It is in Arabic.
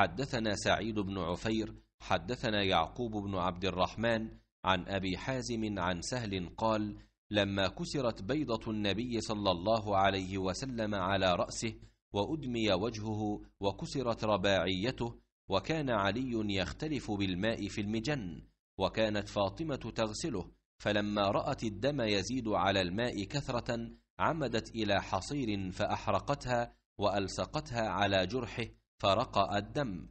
حدثنا سعيد بن عفير حدثنا يعقوب بن عبد الرحمن عن أبي حازم عن سهل قال لما كسرت بيضة النبي صلى الله عليه وسلم على رأسه وأدمي وجهه وكسرت رباعيته وكان علي يختلف بالماء في المجن وكانت فاطمة تغسله فلما رأت الدم يزيد على الماء كثرة عمدت إلى حصير فأحرقتها وألصقتها على جرحه فرقع الدم